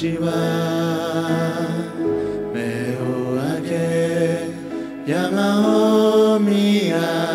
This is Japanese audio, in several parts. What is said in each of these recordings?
私は目を開け山を見上げ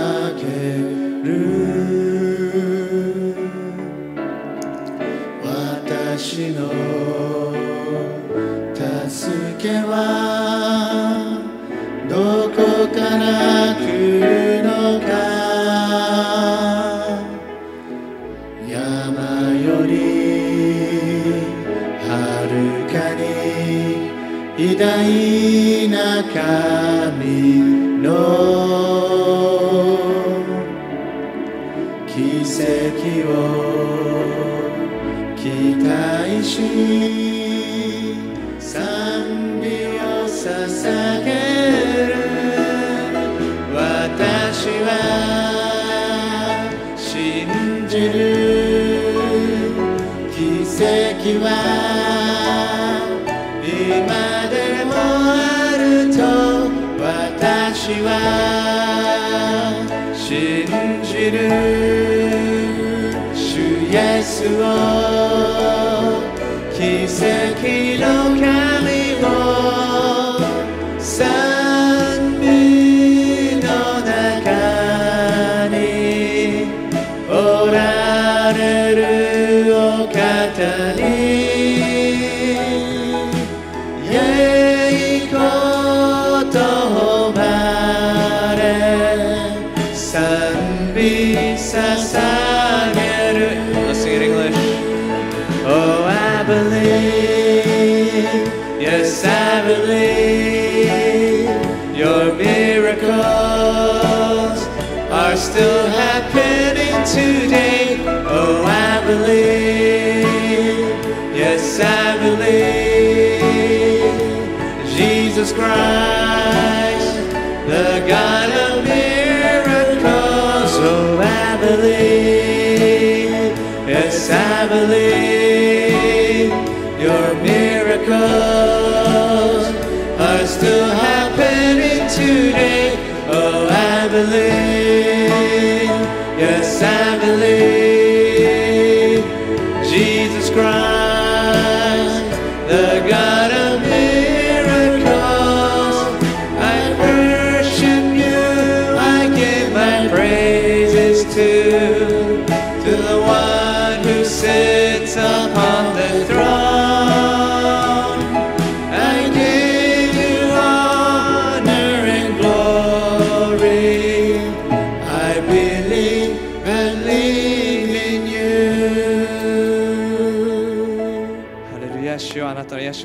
believe your miracles are still happening today. Oh, I believe, yes, I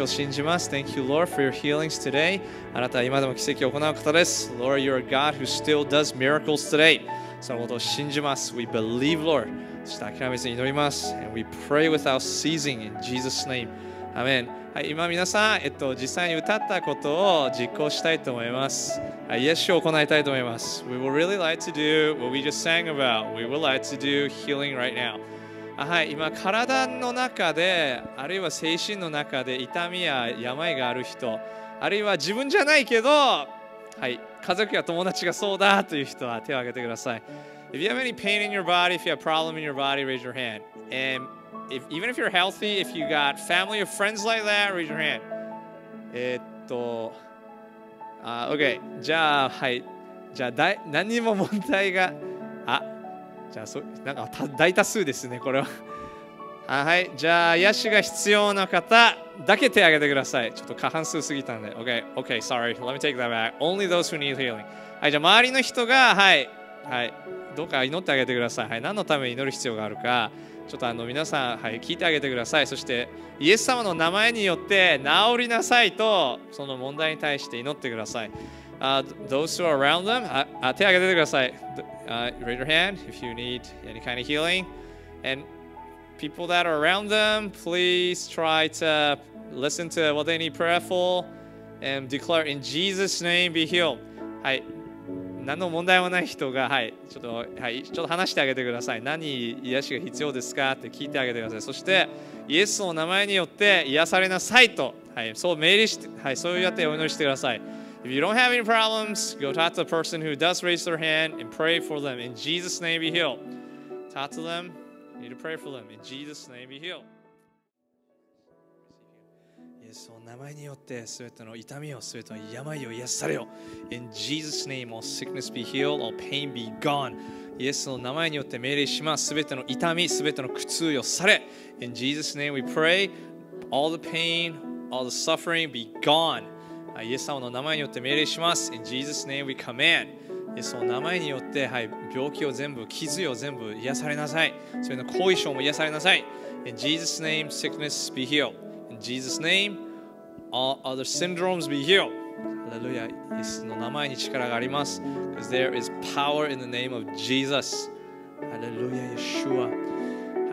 信じます。Thank you, Lord, for your healings today. あなたは今でも奇跡を行う方です。Lord, you're a God who still does miracles today. そのことを信じます。We believe, Lord. そして諦めずに祈ります。And we pray without ceasing in Jesus' name. アメン。はい、今皆さん、えっと、実際に歌ったことを実行したいと思います。はい、イエスを行いたいと思います。We would really like to do what we just sang about. We would like to do healing right now. はい今体の中であるいは精神の中で痛みや病がある人あるいは自分じゃないけどはい家族や友達がそうだという人は手を挙げてください If you have any pain in your body, if you have a problem in your body, raise your hand. And if, even if you're healthy, if you got family or friends like that, raise your hand. えっと、あ、OK。じゃあ、はい。じゃあ、だい何にも問題が、あ、じゃあそなんか大多数ですねこれは はいじゃあ癒しが必要な方だけ手を挙げてくださいちょっと過半数過ぎたんで OK OK sorry let me take that back only those who need healing はいじゃあ周りの人がはいはいどうか祈ってあげてくださいはい何のために祈る必要があるかちょっとあの皆さん、はい、聞いてあげてください。そしてイエス様の名前によって治りなさいとその問題に対して祈ってください。Uh, those who are around them, あ手を挙げてください。uh, raise your hand if you need any kind of healing. And people that are around them, please try to listen to what they need prayerful and declare in Jesus' name be healed. はい。何の問題もない人が、はい、ちょっと、はい、ちょっと話してあげてください。何癒しが必要ですかって聞いてあげてください。そして、イエスの名前によって癒されなさいと、はい、そう命令して、はい、そうやってお祈りしてください。If you don't have any problems, go talk to the person who does raise their hand and pray for them. In Jesus' name be healed. Talk to them. You need to pray for them. In Jesus' name be healed. イエスの名前によって全ての痛みを全ての病を癒されよ。In Jesus' name, all sickness be healed, all pain be gone. イエスの名前によって命令します。全ての痛み、全ての苦痛よされ。In Jesus' name we pray, all the pain, all the suffering be gone. イエス様の名前によって命令します。In Jesus' name we command. イエスの名前によって、はい、病気を全部、傷を全部癒されなさい。それの後遺症も癒されなさい。In Jesus' name, sickness be healed. In Jesus' name, all other syndromes be healed. ハレルヤ、イエスの名前に力があります。Because there is power in the name of Jesus. ハレルヤ、イシュア。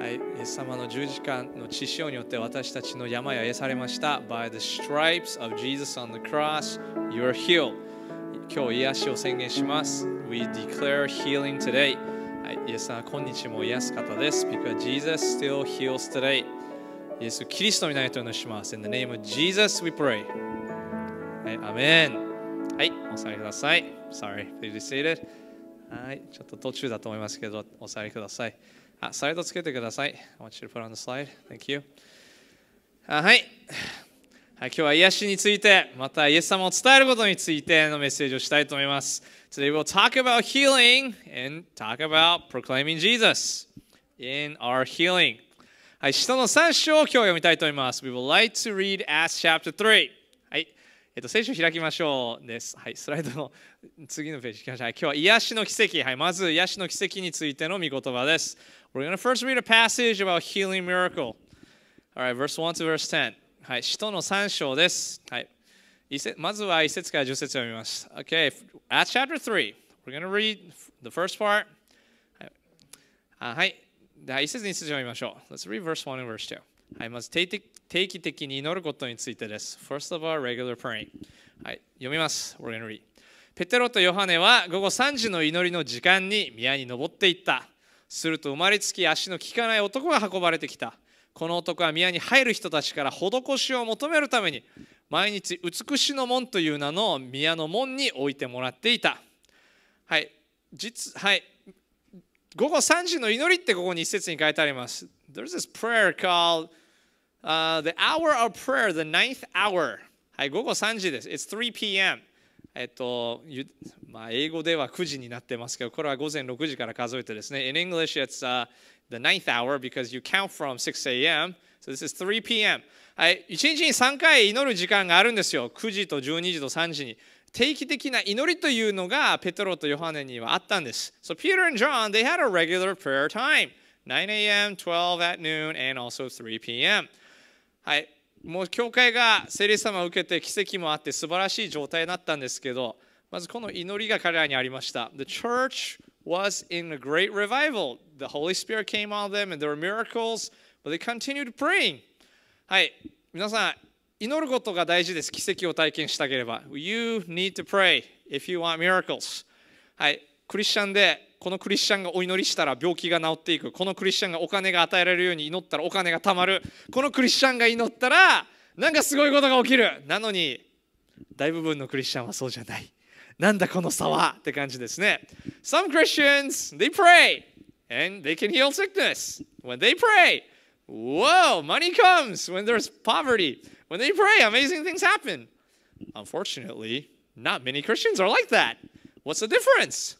はい、イエス様の十字架の血潮によって私たちの病は癒されました。By the stripes of Jesus on the cross, you're healed. 今日癒しを宣言します。We declare healing today. はい、イエス様、今日も癒す方です。Because Jesus still heals today. イエス、キリストになりとのします。In the name of Jesus, we pray. はい、アメン。はい、お座りください。Sorry, please be seated. はい、ちょっと途中だと思いますけど、お座りください。あスライドつけてください。はい。今日は癒しについて、またイエス様を伝えることについてのメッセージをしたいと思います。Today we'll talk about healing and talk about proclaiming Jesus in our healing. はい、使の三章を今日読みたいと思います。We would like to read a s chapter 3. えっと、聖書を開きましょうです。はい、スライドの次のページ行きましょう。はい、今日は癒しの奇跡。はい、まず癒しの奇跡についての御言葉です。We're going to first read a passage about healing miracle. All right, verse 1 to verse 10. はい、使徒の3章です。はい。まずは1節から10節を読みます。Okay, at chapter 3, we're going to read the first part. はい。はい、1節2節を読みましょう。Let's read verse 1 and verse 2. はい、まず定期的に祈ることについてです。First of all, regular praying. はい、読みます。We're going to read. ペテロとヨハネは午後3時の祈りの時間に宮に登っていった。すると生まれつき足の利かない男が運ばれてきたこの男は宮に入る人たちから施しを求めるために毎日美しの門という名の宮の門に置いてもらっていたはい実はい午後3時の祈りってここに一節に書いてあります There's this prayer called、uh, The Hour of Prayer, the Ninth Hour はい午後3時です It's 3 p.m. えっとまあ、英語では9時になってますけど、これは午前6時から数えてですね。In English, it's、uh, the ninth hour because you count from 6 a.m. So this is 3 p.m. はい、1日に3回祈る時間があるんですよ。9時と12時と3時に。定期的な祈りというのがペトロとヨハネにはあったんです。So Peter and John, they had a regular prayer time. 9 a.m., 12 at noon, and also 3 p.m. はい、もう教会が聖霊様を受けて奇跡もあって素晴らしい状態になったんですけどまずこの祈りが彼らにありました The church was in a great revival The Holy Spirit came on them and there were miracles but they continued praying はい皆さん祈ることが大事です奇跡を体験したければ You need to pray if you want miracles はいクリスチャンでこのクリスチャンがお祈りしたら病気が治っていくこのクリスチャンがお金が与えられるように祈ったらお金が貯まるこのクリスチャンが祈ったらなんかすごいことが起きるなのに大部分のクリスチャンはそうじゃないなんだこの差はって感じですね Some Christians they pray and they can heal sickness when they pray Whoa, money comes when there's poverty. When they pray, amazing things happen. Unfortunately, not many Christians are like that. What's the difference?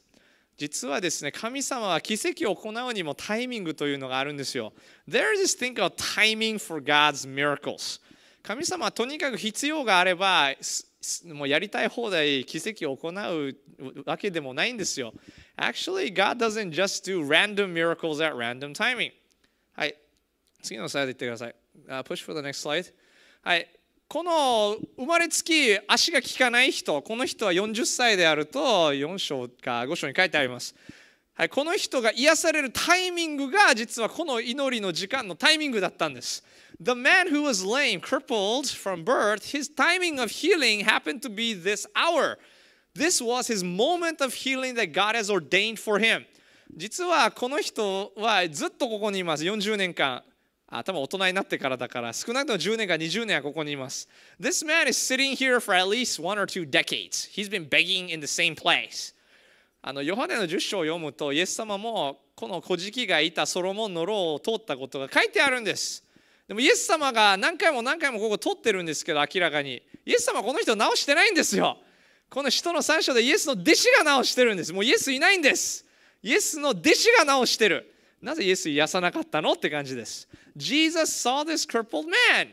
実はですね、神様は奇跡を行うにもタイミングというのがあるんですよ。There is this thing called timing for God's miracles. 神様はとにかく必要があれば、もうやりたい放題奇跡を行うわけでもないんですよ。Actually, God doesn't just do random miracles at random timing. はい。次のスライド行ってください。Uh, push for the next slide. はい。この生まれつき足が効かない人この人は40歳であると4章か5章に書いてあります、はい、この人が癒されるタイミングが実はこの祈りの時間のタイミングだったんです The man who was lame, crippled from birth, his timing of healing happened to be this hour. This was his moment of healing that God has ordained for him. 実はこの人はずっとここにいます、40年間。あ多分大人になってからだから少なくとも10年か20年はここにいます。This man is sitting here for at least one or two decades. He's been begging in the same place. あのヨハネの10章を読むとイエス様もこの小じがいたソロモンの牢を通ったことが書いてあるんです。でもイエス様が何回も何回もここ通ってるんですけど明らかにイエス様この人直してないんですよ。この人の3章でイエスの弟子が直してるんです。もうイエスいないんです。イエスの弟子が直してる。なぜイエス癒さなかったのって感じです。Jesus saw this crippled man.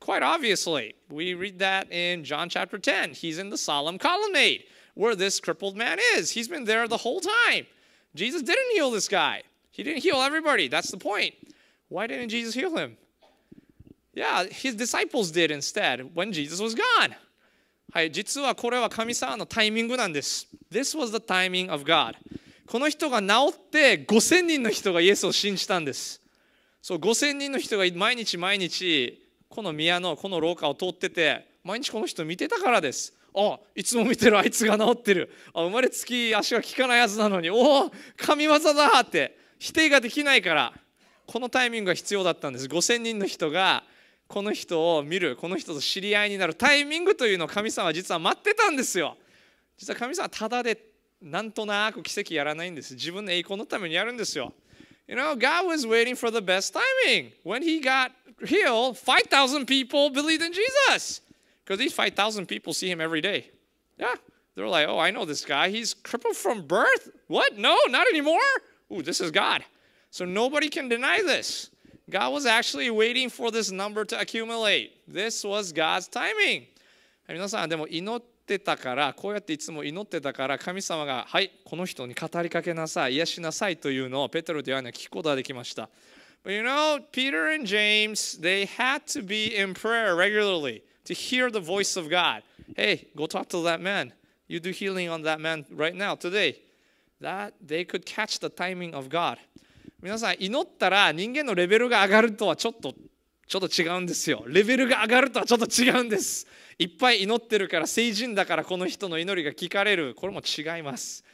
Quite obviously, we read that in John chapter 10. He's in the solemn colonnade where this crippled man is. He's been there the whole time. Jesus didn't heal this guy. He didn't heal everybody. That's the point. Why didn't Jesus heal him? Yeah, his disciples did instead when Jesus was gone. はい、実はこれは神様のタイミングなんです。This was the timing of God. この人が治って5000人の人がイエスを信じたんですそう5000人の人が毎日毎日この宮のこの廊下を通ってて毎日この人見てたからですあいつも見てるあいつが治ってるあ生まれつき足が利かないはずなのにおお神業だって否定ができないからこのタイミングが必要だったんです5000人の人がこの人を見るこの人と知り合いになるタイミングというのを神様は実は待ってたんですよ実は神様はただでなんとなく奇跡やらないんです。自分の栄光のためにやるんですよ。You know, God was waiting for the best timing. When he got healed, 5,000 people believed in Jesus. Because these 5,000 people see him every day. Yeah. They're like, oh, I know this guy. He's crippled from birth. What? No, not anymore. Ooh, this is God. So nobody can deny this. God was actually waiting for this number to accumulate. This was God's timing. 皆さん、でも祈っってたからこうやっていつも祈ってたから神様が「はいこの人に語りかけなさい癒しなさい」というのをペトロでヨハは聞くことができました。But you know, Peter and James, they had to be in prayer regularly to hear the voice of God. Hey, go talk to that man. You do healing on that man right now, today. That they could catch the timing of God. 皆さん、祈ったら人間のレベルが上がるとはちょっとちょっと違うんですよ。レベルが上がるとはちょっと違うんです。いっぱい祈ってるから聖人だからこの人の祈りが聞かれるこれも違います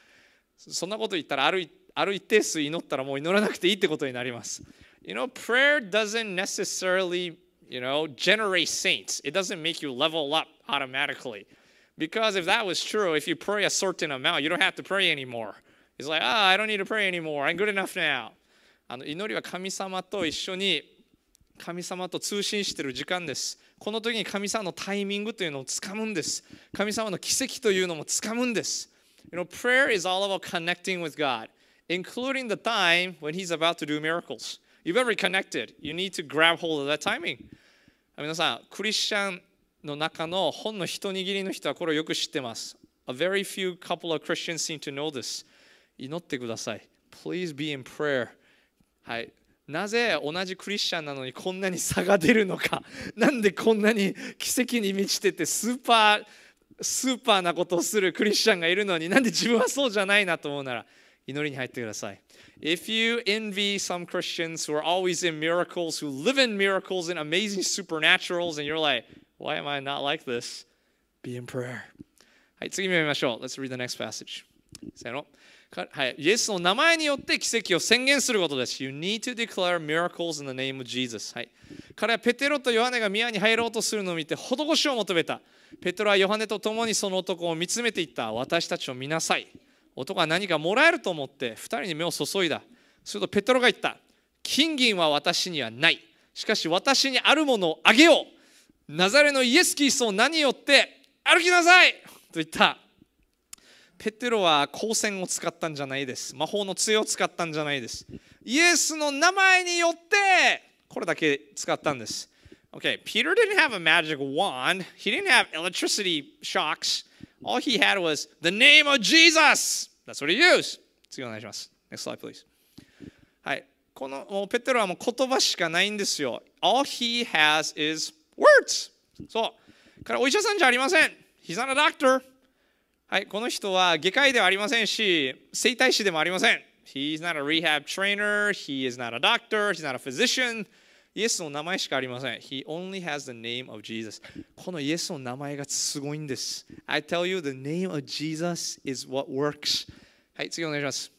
そんなこと言ったらあるある一定数祈ったらもう祈らなくていいってことになります You know prayer doesn't necessarily you know generate saints it doesn't make you level up automatically because if that was true if you pray a certain amount you don't have to pray anymore it's like ah I don't need to pray anymore I'm good enough now あの祈りは神様と一緒に神様と通信してる時間ですこの時に神様のタイミングというのをつかむんです。神様の奇跡というのもつかむんです。You know, prayer is all about connecting with God, including the time when He's about to do miracles. You v e e v e r connected. You need to grab hold of that timing. 皆さん、クリスチャンの中のほんの一握りの人はこれをよく知ってます。A very few couple of Christians seem to know this. 祈ってください。Please be in prayer. はい。なぜ同じクリスチャンなのにこんなに差が出るのかなんでこんなに奇跡に満ちててスーパースーパーなことをするクリスチャンがいるのになんで自分はそうじゃないなと思うなら祈りに入ってください。If you envy some Christians who are always in miracles, who live in miracles and amazing supernaturals, and you're like, why am I not like this? Be in prayer. はい、次見ましょう。Let's read the next passage. せーの。はい、イエスの名前によって奇跡を宣言することです。You need to declare miracles in the name of Jesus、はい。彼はペテロとヨハネが宮に入ろうとするのを見て施しを求めた。ペテロはヨハネと共にその男を見つめていった。私たちを見なさい。男は何かもらえると思って2人に目を注いだ。するとペテロが言った。金銀は私にはない。しかし私にあるものをあげよう。ナザレのイエス・キリストを何よって歩きなさいと言った。ペテロは光線を使ったんじゃないです魔法の杖を使ったんじゃないですイエスの名前によってこれだけ使ったんです Okay, Peter didn't have a magic wand. He didn't have electricity shocks. All he had was the name of Jesus. That's what he used. 次お願いします。Next slide, please. はい。このペテロはもう言葉しかないんですよ。All he has is words. そう。からお医者さんじゃありません。He's not a doctor. はい、この人は外科医ではありませんし、整体師でもありません。He's not a rehab trainer, he is not a doctor, he's not a physician. イエスの名前しかありません。He only has the name of Jesus. このイエスの名前がすごいんです。I tell you, the name of Jesus is what works. はい、次お願いします。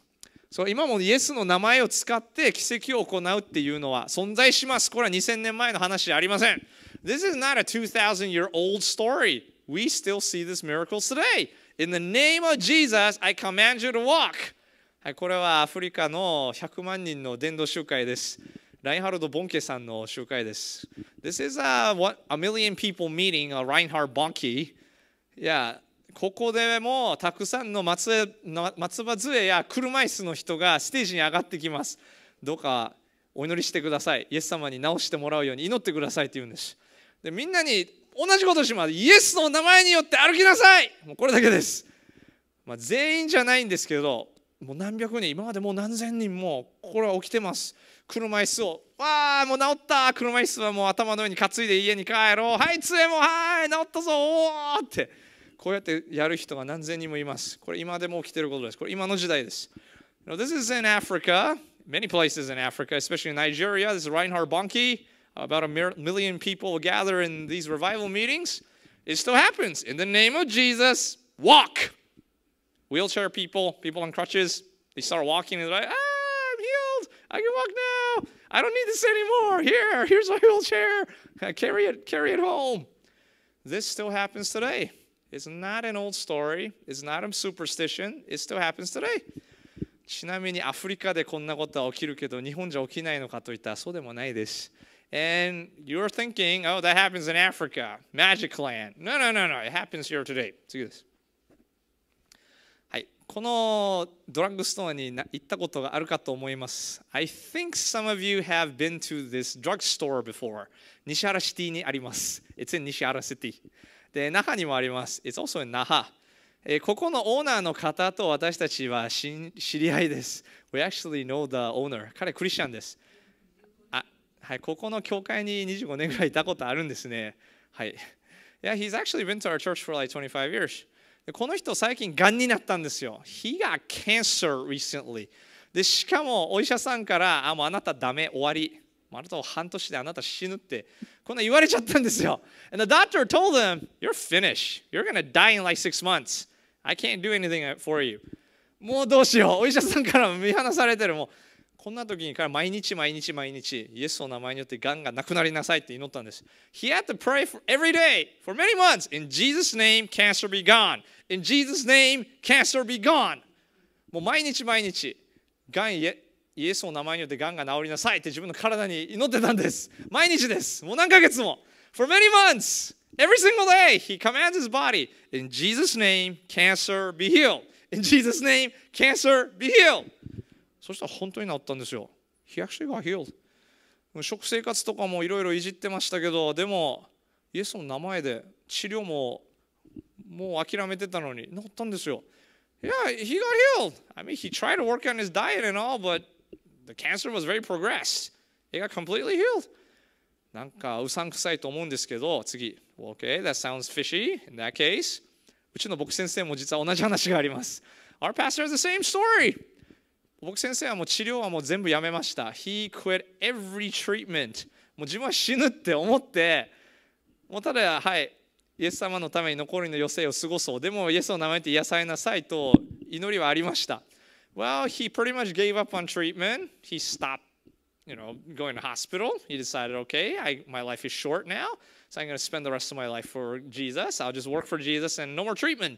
そう今もイエスの名前を使って奇跡を行うっていうのは存在します。これは2000年前の話じゃありません。This is not a 2000 year old story. We still see this miracle today. In the name of Jesus, I command you to walk! はい、これはアフリカの100万人の伝道集会です。ラインハルド・ボンケさんの集会です。This is a, what, a million people meeting, a Reinhard Bonke. Yeah. ここでもたくさんの松松葉杖や車椅子の人がステージに上がってきます。どうかお祈りしてください。イエス様に直してもらうように祈ってくださいって言うんです。でみんなに同じことしますイエスの名前によって歩きなさいもうこれだけです、まあ、全員じゃないんですけどもう何百人今までもう何千人もこれは起きてます車椅子を「わあもう治った車椅子はもう頭の上に担いで家に帰ろうはい杖もはい治ったぞおお!」ってこうやってやる人が何千人もいますこれ今でも起きてることですこれ今の時代です Now, this is in Africa, many places in Africa, especially in Nigeria. This is Reinhard Bonnke. about a million people will gather in these revival meetings. It still happens. In the name of Jesus, walk. Wheelchair people, people on crutches, they start walking and they're like, ah, I'm healed. I can walk now. I don't need this anymore. Here, here's my wheelchair. carry it, carry it home. This still happens today. It's not an old story. It's not a superstition. It still happens today. ちなみにアフリカでこんなことは起きるけど日本じゃ起きないのかといったらそうでもないです。and you're thinking, oh, that happens in Africa, magic land. No, no, no, no, it happens here today. 次です。はい、このドラッグストアに行ったことがあるかと思います。I think some of you have been to this drugstore before. 西原シティにあります。It's in 西原シティ。で、那覇にもあります。It's also in 那覇。えー、ここのオーナーの方と私たちは知り合いです。We actually know the owner. 彼クリスチャンです。はい、ここの教会に25年ぐらいいたことあるんですね。はい。Yeah, he's actually been to our church for like 25 years. この人最近がんになったんですよ。He got cancer recently. で、しかもお医者さんから、あ、もうあなたダメ、終わり。あなたを半年であなた死ぬって、こんな言われちゃったんですよ。And the doctor told him, You're finished. You're gonna die in like six months. I can't do anything for you. もうどうしよう。お医者さんから見放されてる。もうこんな時にから毎日毎日毎日、イエスの名前によってがんがなくなりなさいって祈ったんです。He had to pray for every day for many months. In Jesus' name, cancer be gone. In Jesus' name, cancer be gone. もう毎日毎日、がんイエスの名前によってがんが治りなさいって自分の体に祈ってたんです。毎日です。もう何ヶ月も。For many months, every single day, he commands his body. In Jesus' name, cancer be healed. In Jesus' name, cancer be healed. そしたら本当になったんですよ。He actually got healed. 食生活とかもいろいろいじってましたけど、でも、イエスの名前で治療ももう諦めてたのに治ったんですよ。Yeah, he got healed. I mean, he tried to work on his diet and all, but the cancer was very progressed. He got completely healed. なんかうさんくさいと思うんですけど、次。Okay, that sounds fishy in that case. うちの僕先生も実は同じ話があります。Our pastor has the same story. 僕先生はもう治療はもう全部やめました。He quit every treatment. もう自分は死ぬって思って、もうただ、はい、イエス様のために残りの余生を過ごそう。でも、イエスの名前で癒されなさいと祈りはありました。Well, he pretty much gave up on treatment. He stopped, you know, going to hospital. He decided, okay, I, my life is short now, so I'm going to spend the rest of my life for Jesus. I'll just work for Jesus and no more treatment.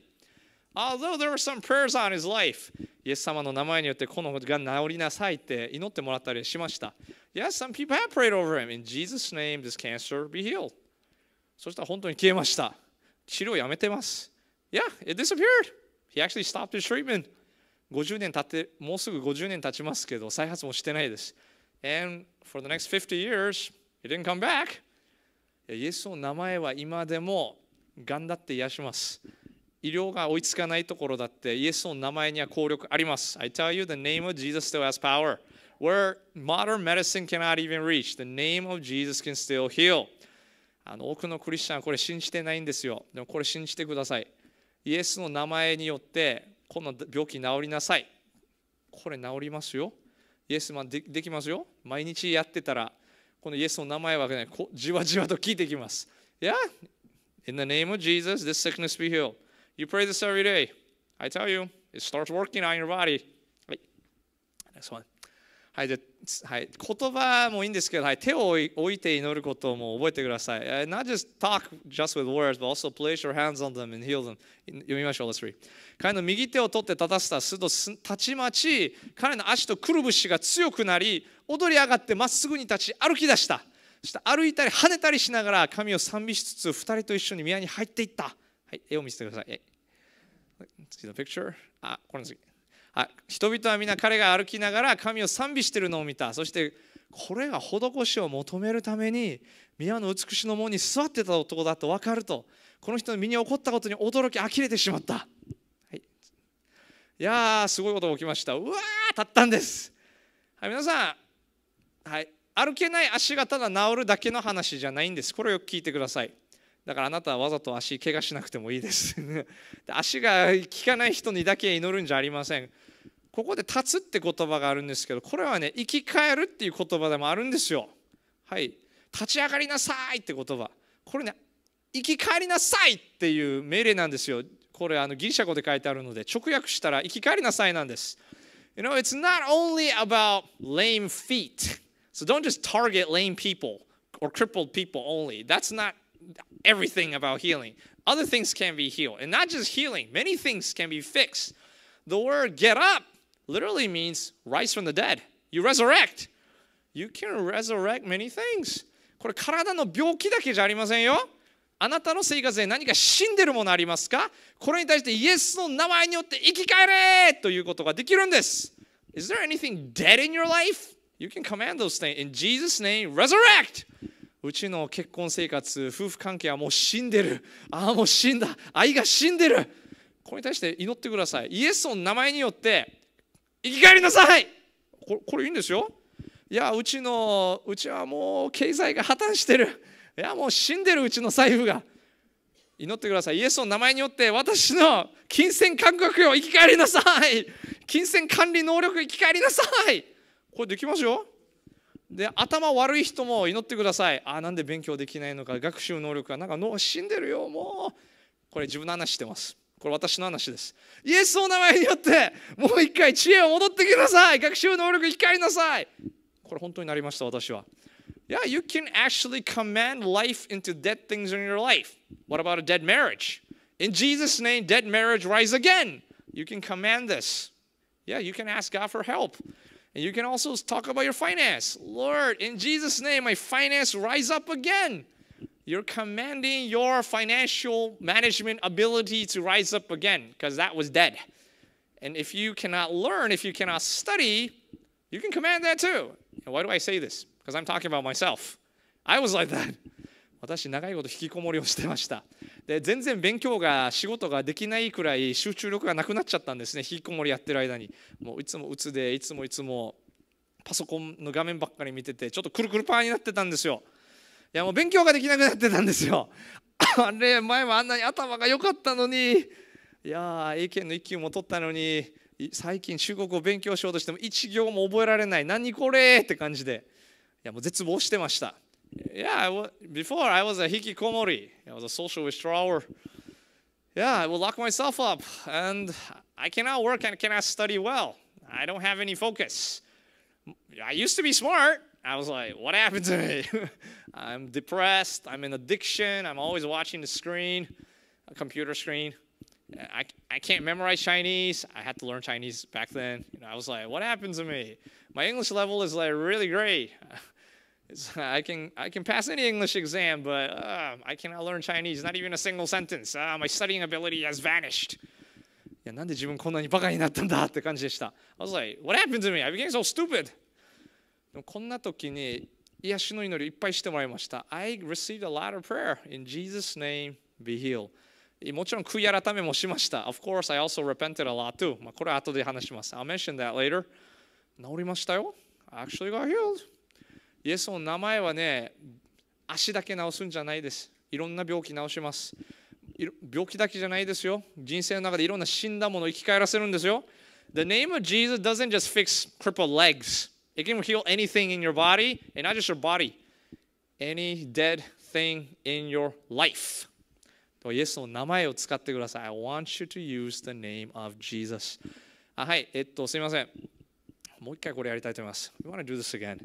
although there were some prayers on his life イエス様の名前によってこのが治りなさいって祈ってもらったりしました yes some people have prayed over him in Jesus name this cancer be healed そしたら本当に消えました治療やめてます yeah it disappeared he actually stopped his treatment 50年経ってもうすぐ50年経ちますけど再発もしてないです and for the next 50 years he didn't come back イエスの名前は今でもがんだって癒します医療が追いつかないところだってイエスの名前には効力あります。I tell you the name of Jesus still has power. Where modern medicine cannot even reach, the name of Jesus can still heal. あの多くのクリスチャンはこれ信じてないんですよ。でもこれ信じてください。イエスの名前によってこの病気治りなさい。これ治りますよ。イエスマンでできますよ。毎日やってたらこのイエスの名前はじわじわと聞いてきます。Yeah, in the name of Jesus, this sickness be healed. You pray this every day. I tell you, it starts working on your body. はい。Next one. はい、ではい、言葉もいいんですけど、はい、手を置いて祈ることも覚えてください。Uh, not just talk just with words, but also place your hands on them and heal them. 読みましょう、Let's read. 彼の右手を取って立たせたすると、たちまち彼の足とくるぶしが強くなり、踊り上がってまっすぐに立ち歩き出した。そして歩いたり跳ねたりしながら神を賛美しつつ、二人と一緒に宮に入っていった。はい、絵を見せてください。次のピクチャー。あ、この次。あ人々は皆彼が歩きながら神を賛美しているのを見た。そしてこれが施しを求めるために宮の美しの門に座ってた男だと分かるとこの人の身に起こったことに驚き呆れてしまった。はい、いやーすごいことが起きました。うわーたったんです。はい、皆さん、はい、歩けない足がただ治るだけの話じゃないんです。これをよく聞いてください。だからあなたはわざと足怪我しなくてもいいです足が効かない人にだけ祈るんじゃありませんここで「立つ」って言葉があるんですけどこれはね生き返るっていう言葉でもあるんですよはい立ち上がりなさいって言葉これね生き返りなさいっていう命令なんですよこれあのギリシャ語で書いてあるので直訳したら生き返りなさいなんです You know, it's not only about lame feet. So don't just target lame people or crippled people only. That's not everything about healing. Other things can be healed, and not just healing, many things can be fixed. The word get up literally means rise from the dead. You resurrect. You can resurrect many things. これ体の病気だけじゃありませんよ。あなたの生活で何か死んでるものありますかこれに対してイエスの名前によって生き返れということができるんです。Is there anything dead in your life? You can command those things. In Jesus' name, resurrect! うちの結婚生活夫婦関係はもう死んでるああもう死んだ愛が死んでるこれに対して祈ってくださいイエスの名前によって生き返りなさいこれいいんですよいやうちのうちはもう経済が破綻してるいやもう死んでるうちの財布が祈ってくださいイエスの名前によって私の金銭感覚を生き返りなさい金銭管理能力生き返りなさいこれできますよで頭悪い人も祈ってくださいあなんで勉強できないのか学習能力がなんか脳死んでるよもうこれ自分の話してますこれ私の話ですイエスの名前によってもう一回知恵を戻ってきなさい学習能力控えなさいこれ本当になりました私は Yeah, you can actually command life into dead things in your life. What about a dead marriage? In Jesus' name, dead marriage rise again. You can command this. Yeah, you can ask God for help. And you can also talk about your finance. Lord, in Jesus' name, my finance rise up again. You're commanding your financial management ability to rise up again because that was dead. And if you cannot learn, if you cannot study, you can command that too. And why do I say this? Because I'm talking about myself. I was like that. 私、長いこと引きこもりをしてました。で全然勉強が仕事ができないくらい集中力がなくなっちゃったんですね引きこもりやってる間にもういつも鬱でいつもいつもパソコンの画面ばっかり見ててちょっとくるくるパーになってたんですよいやもう勉強ができなくなってたんですよ あれ前はあんなに頭が良かったのにいや英検の1級も取ったのに最近中国語勉強しようとしても1行も覚えられない何これって感じでいやもう絶望してました Yeah, before I was a hikikomori. I was a social withdrawer. Yeah, I will lock myself up and I cannot work and cannot study well. I don't have any focus. I used to be smart. I was like, what happened to me? I'm depressed. I'm in addiction. I'm always watching the screen, a computer screen. I, I can't memorize Chinese. I had to learn Chinese back then. You know, I was like, what happened to me? My English level is like really great. It's, I can I can pass any English exam, but uh, I cannot learn Chinese. Not even a single sentence. Uh, my studying ability has vanished. I was like, what happened to me? I became so stupid. I received a lot of prayer. In Jesus' name, be healed. もちろん悔い改めもしました。Of course, I also repented a lot too. まあこれは後で話します。I'll mention that later. Actually, got healed. イエスの名前はね足だけ治すんじゃないですいろんな病気治します病気だけじゃないですよ人生の中でいろんな死んだものを生き返らせるんですよ The name of Jesus doesn't just fix crippled legs It can heal anything in your body and not just your body any dead thing in your life イエスの名前を使ってください I want you to use the name of Jesus あはいえっとすみませんもう一回これやりたいと思います We want to do this again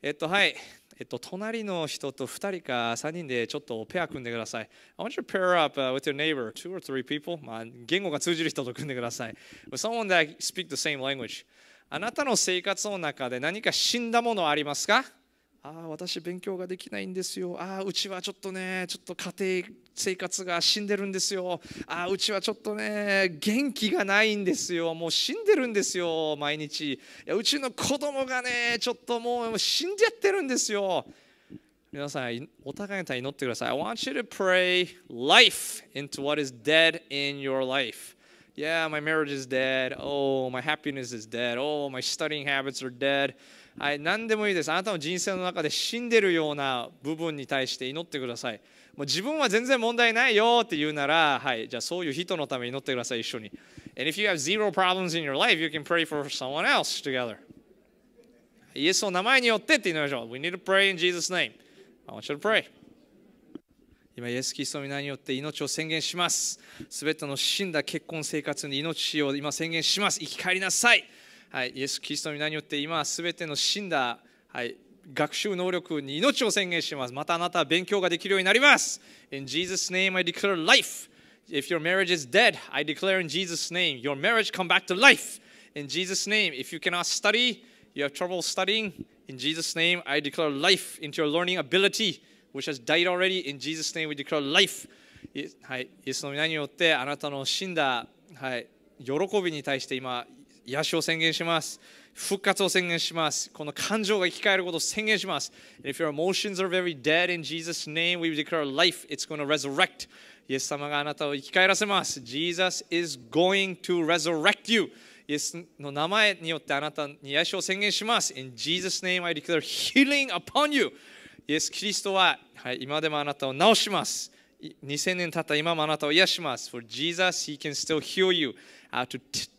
えっと、はい。えっと、隣の人と2人か3人でちょっとペア組んでください。I want you to pair up、uh, with your neighbor, two or three people. まあ、言語が通じる人と組んでください。With someone that speak the same language. あなたの生活の中で何か死んだものはありますかああ私勉強ができないんですよああうちはちょっとねちょっと家庭生活が死んでるんですよああうちはちょっとね元気がないんですよもう死んでるんですよ毎日いやうちの子供がねちょっともう死んじゃってるんですよ皆さんお互いに祈ってください I want you to pray life into what is dead in your life Yeah, my marriage is dead. Oh, my happiness is dead. Oh, my studying habits are dead. はい、何でもいいですあなたの人生の中で死んでるような部分に対して祈ってくださいもう自分は全然問題ないよって言うなら、はい、じゃあそういう人のために祈ってください一緒に And if you have zero problems in your life you can pray for someone else together イエスの名前によってって言いましょう We need to pray in Jesus' name I want you to pray 今、イエス・キリストの皆によって命を宣言します。すべての死んだ結婚生活に命を今宣言します。生き返りなさい。はい、イエス・キリストの皆によって今すべての死んだ、はい、学習能力に命を宣言します。またあなたは勉強ができるようになります。In Jesus' name I declare life. If your marriage is dead, I declare in Jesus' name your marriage come back to life. In Jesus' name, if you cannot study, you have trouble studying, in Jesus' name I declare life into your learning ability which has died already. In Jesus' name we declare life. はい、イエスの皆によってあなたの死んだ、はい、喜びに対して今癒しを宣言します。復活を宣言します。この感情が生き返ることを宣言します。If your emotions are very dead in Jesus' name, we declare life, it's going to resurrect. イエス様があなたを生き返らせます。Jesus is going to resurrect you. イエスの名前によってあなたに癒しを宣言します。In Jesus' name, I declare healing upon you. イエス・キリストは、はい、今でもあなたを治します。2000年経った今もあなたを癒します。For Jesus, He can still heal you、uh, to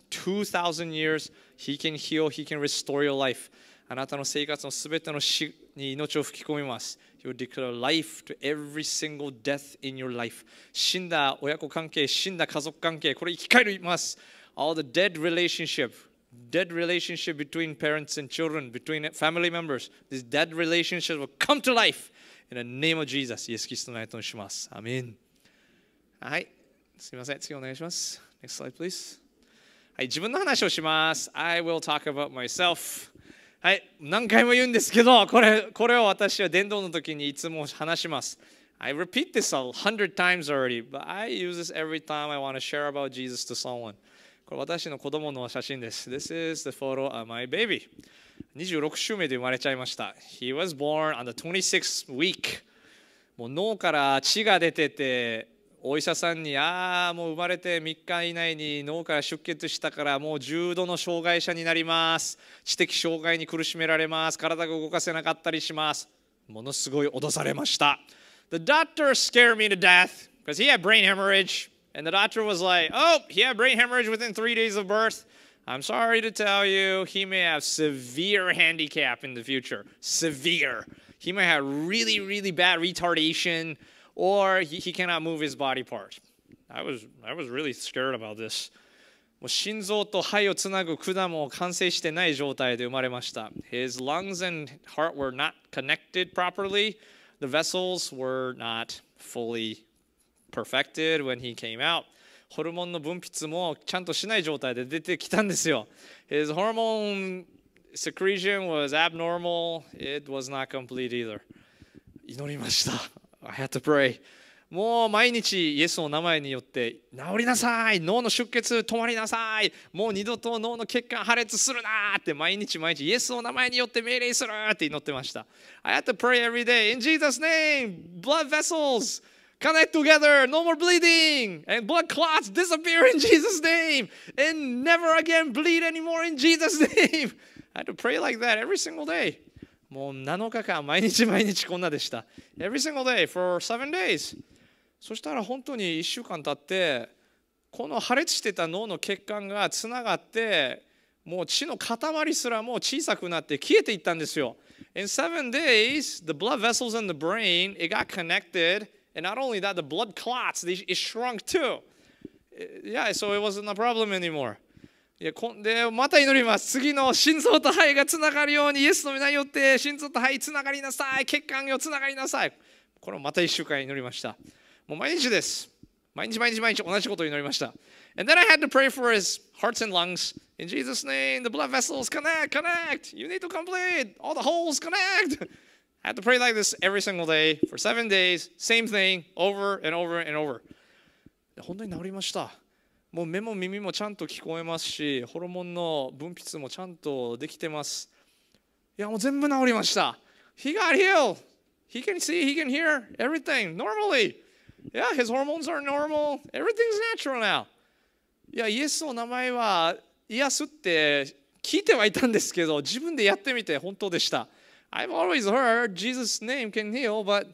2,000 years, He can heal, He can restore your life. あなたの生活のすべての死に命を吹き込みます。You declare life to every single death in your life. 死んだ親子関係、死んだ家族関係、これ生き返ります。All the dead relationship, dead relationship between parents and children, between family members, this dead relationship will come to life in the name of Jesus. イエス・キリストの愛とします。アメン。はい。すみません。次お願いします。Next slide, please. はい、自分の話をします。I will talk about myself. はい、何回も言うんですけど、これこれを私は伝道の時にいつも話します。I repeat this a hundred times already, but I use this every time I want to share about Jesus to someone. これ私の子供の写真です。This is the photo of my baby. 26週目で生まれちゃいました。He was born on the 26th week. もう脳から血が出てて、お医者さんに「ああもう生まれて3日以内に脳から出血したからもう重度の障害者になります知的障害に苦しめられます体が動かせなかったりします」ものすごい脅されました The doctor scared me to death because he had brain hemorrhage and the doctor was like oh he had brain hemorrhage within three days of birth I'm sorry to tell you he may have severe handicap in the future severe he may have really really bad retardation or he, he cannot move his body part. I was, I was really scared about this. もう心臓と肺をつなぐ管も完成してない状態で生まれました。His lungs and heart were not connected properly. The vessels were not fully perfected when he came out. ホルモンの分泌もちゃんとしない状態で出てきたんですよ。His hormone secretion was abnormal. It was not complete either. 祈りました。I had to pray. もう毎日イエスの名前によって治りなさい脳の出血止まりなさいもう二度と脳の血管破裂するなって毎日毎日イエスの名前によって命令するって祈ってました。I had to pray every day in Jesus' name blood vessels connect together no more bleeding and blood clots disappear in Jesus' name and never again bleed anymore in Jesus' name. I had to pray like that every single day. もう7日間、毎日毎日こんなでした。Every single day for seven days. そしたら本当に1週間経って、この破裂してた脳の血管がつながって、もう血の塊すらもう小さくなって消えていったんですよ。In seven days, the blood vessels in the brain, it got connected. And not only that, the blood clots, they, it shrunk too. Yeah, so it wasn't a problem anymore. いやこんでまた祈ります次の心臓と肺がつながるようにイエスの皆によって心臓と肺つながりなさい血管をつながりなさいこれまた1週間祈りましたもう毎日です毎日毎日毎日同じことを祈りました And then I had to pray for his hearts and lungs In Jesus name the blood vessels connect connect You need to complete all the holes connect I had to pray like this every single day for seven days same thing over and over and over 本当に治りましたもう目も耳もちゃんと聞こえますしホルモンの分泌もちゃんとできてますいやもう全部治りました He got healed He can see, he can hear everything normally Yeah, his hormones are normal Everything's natural now いやイエスの名前は癒すって聞いてはいたんですけど自分でやってみて本当でした I've always heard Jesus' name can heal but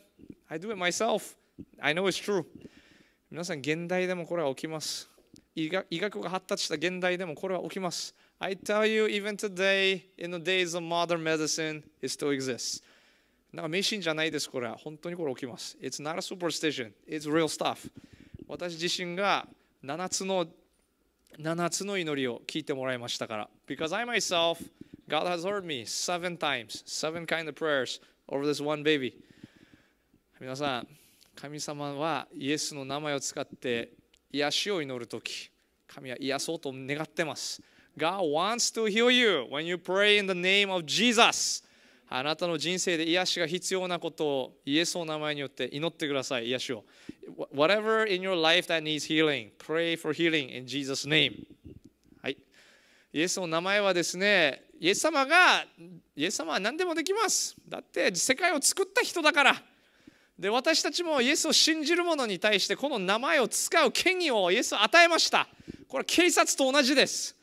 I do it myself I know it's true 皆さん現代でもこれは起きます医学が発達した現代でもこれは起きます。I tell you, even today, in the days of modern medicine, it still exists. なんか迷信じゃないです、これは。本当にこれ起きます。It's not a superstition, it's real stuff. 私自身が7つの7つの祈りを聞いてもらいましたから。Because I myself, God has heard me seven times, seven kind of prayers over this one baby. 皆さん、神様はイエスの名前を使って癒しを祈るとき、神は癒そうと願ってます。God wants to heal you when you pray in the name of Jesus. あなたの人生で癒しが必要なことをイエスの名前によって祈ってください、癒しを。Whatever in your life that needs healing, pray for healing in Jesus' name. はい。イエスの名前はですね、イエス様が、イエス様は何でもできます。だって世界を作った人だから。で私たちもイエスを信じる者に対してこの名前を使う権威をイエスは与えましたこれは警察と同じです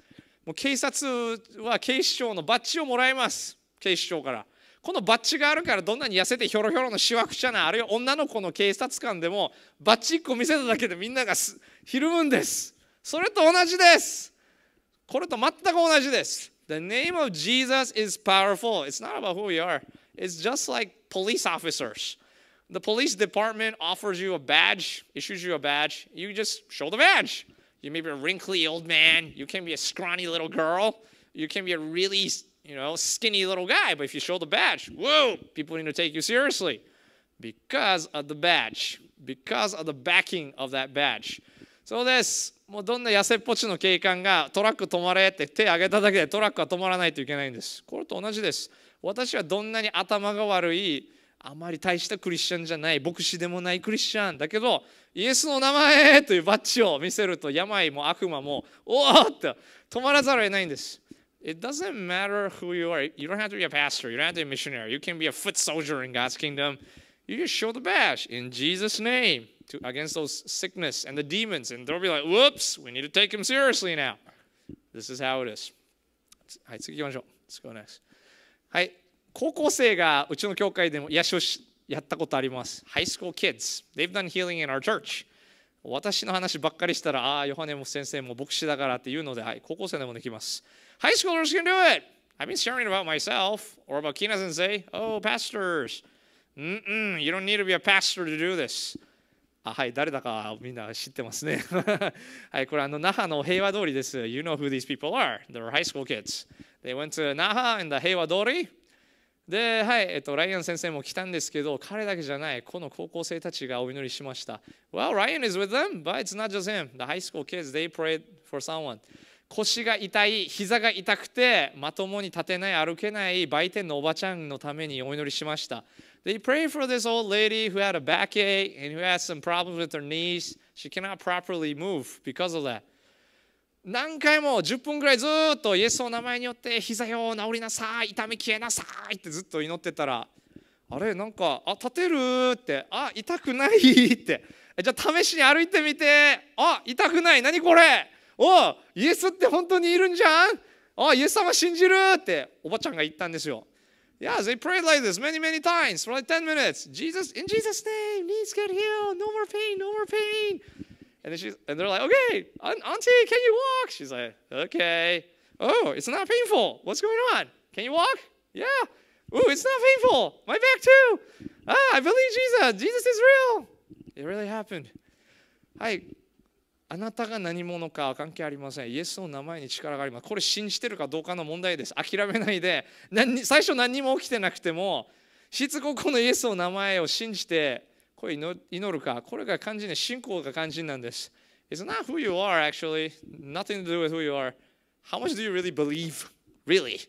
もう警察は警視庁のバッジをもらいます警視庁からこのバッジがあるからどんなに痩せてひょろひょろのしわくちゃなあるいは女の子の警察官でもバッジ1個見せただけでみんながひるむんですそれと同じですこれと全く同じです The name of Jesus is powerful. It's not about who we are. It's just like police officers. The police department offers you a badge, issues you a badge. You just show the badge. You may be a wrinkly old man. You can be a scrawny little girl. You can be a really, you know, skinny little guy. But if you show the badge, whoa, people need to take you seriously because of the badge, because of the backing of that badge. そうです。もうどんな痩せっぽちの警官がトラック止まれって手挙げただけでトラックは止まらないといけないんです。これと同じです。私はどんなに頭が悪いあまり大したクリスチャンじゃない牧師でもないクリスチャンだけどイエスの名前というバッジを見せると病も悪魔もおおって止まらざるを得ないんです。It doesn't matter who you are. You don't have to be a pastor. You don't have to be a missionary. You can be a foot soldier in God's kingdom. You just show the badge in Jesus' name to, against those sickness and the demons. And they'll be like, whoops, we need to take him seriously now. This is how it is. はい、次行きましょう。Let's go next. はい、高校生がうちの教会でも癒しをやったことあります。High school kids. They've done healing in our church. 私の話ばっかりしたら、ああ、ヨハネも先生も牧師だからって言うので、はい、高校生でもできます。High schoolers can do it! I've been sharing about myself or about Kina sensei. Oh, pastors! Mm-mm, you don't need to be a pastor to do this. あはい、誰だかみんな知ってますね。はい、これあの、那覇の平和通りです。You know who these people are. They're high school kids. They went to Naha in the 平和通り。で、はいえっと、ライアン先生も来たんですけど、彼だけじゃない、この高校生たちがお祈りしました。Well, Ryan is with them, but it's not just him. The high school kids, they prayed for someone. 腰が痛い、膝が痛くて、まともに立てない、歩けない売店のおばちゃんのためにお祈りしました。They prayed for this old lady who had a backache and who had some problems with her knees. She cannot properly move because of that. 何回も10分ぐらいずっとイエスの名前によって膝よ治りなさい痛み消えなさいってずっと祈ってたらあれなんかあ立てるってあ痛くないってじゃあ試しに歩いてみてあ痛くない何これおイエスって本当にいるんじゃんあイエス様信じるっておばちゃんが言ったんですよ。Yeah, they prayed like this many, many times for like 10 minutes. Jesus, in Jesus' name, knees get healed, no more pain, no more pain. And, she's, and they're like, okay, auntie, can you walk? She's like, okay. Oh, it's not painful. What's going on? Can you walk? Yeah. Ooh, it's not painful. My back too. Ah, I believe Jesus. Jesus is real. It really happened. はい。あなたが何者かは関係ありません。イエスの名前に力があります。これ信じてるかどうかの問題です。諦めないで、何最初何も起きてなくても、しつこくこのイエスの名前を信じてこれ祈るか、これが肝心で信仰が肝心なんです。It's not who you are actually, nothing to do with who you are. How much do you really believe? Really?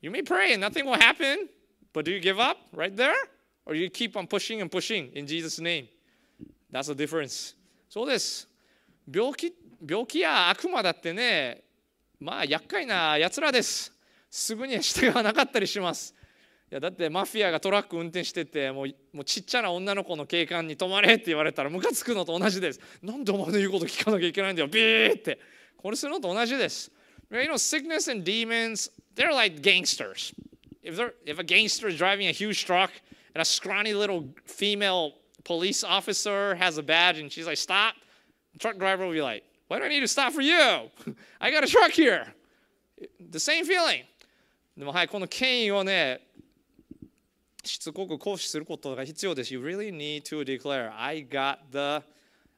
You may pray and nothing will happen, but do you give up right there? Or you keep on pushing and pushing in Jesus' name? That's the difference. そうです。病気病気や悪魔だってね、まあ厄介なやつらです。すぐには従わなかったりします。いやだってマフィアがトラック運転しててもうもうちっちゃな女の子の警官に「止まれ!」って言われたらムカつくのと同じです。何でお前の言うこと聞かなきゃいけないんだよビーってこれするのと同じです。You know, sickness and demons, they're like gangsters. If, if a gangster is driving a huge truck and a scrawny little female police officer has a badge and she's like, stop, the truck driver will be like, why do I need to stop for you? I got a truck here. The same feeling. でもはい、この権威をね、しつこく行使することが必要です。You really need to declare, I got the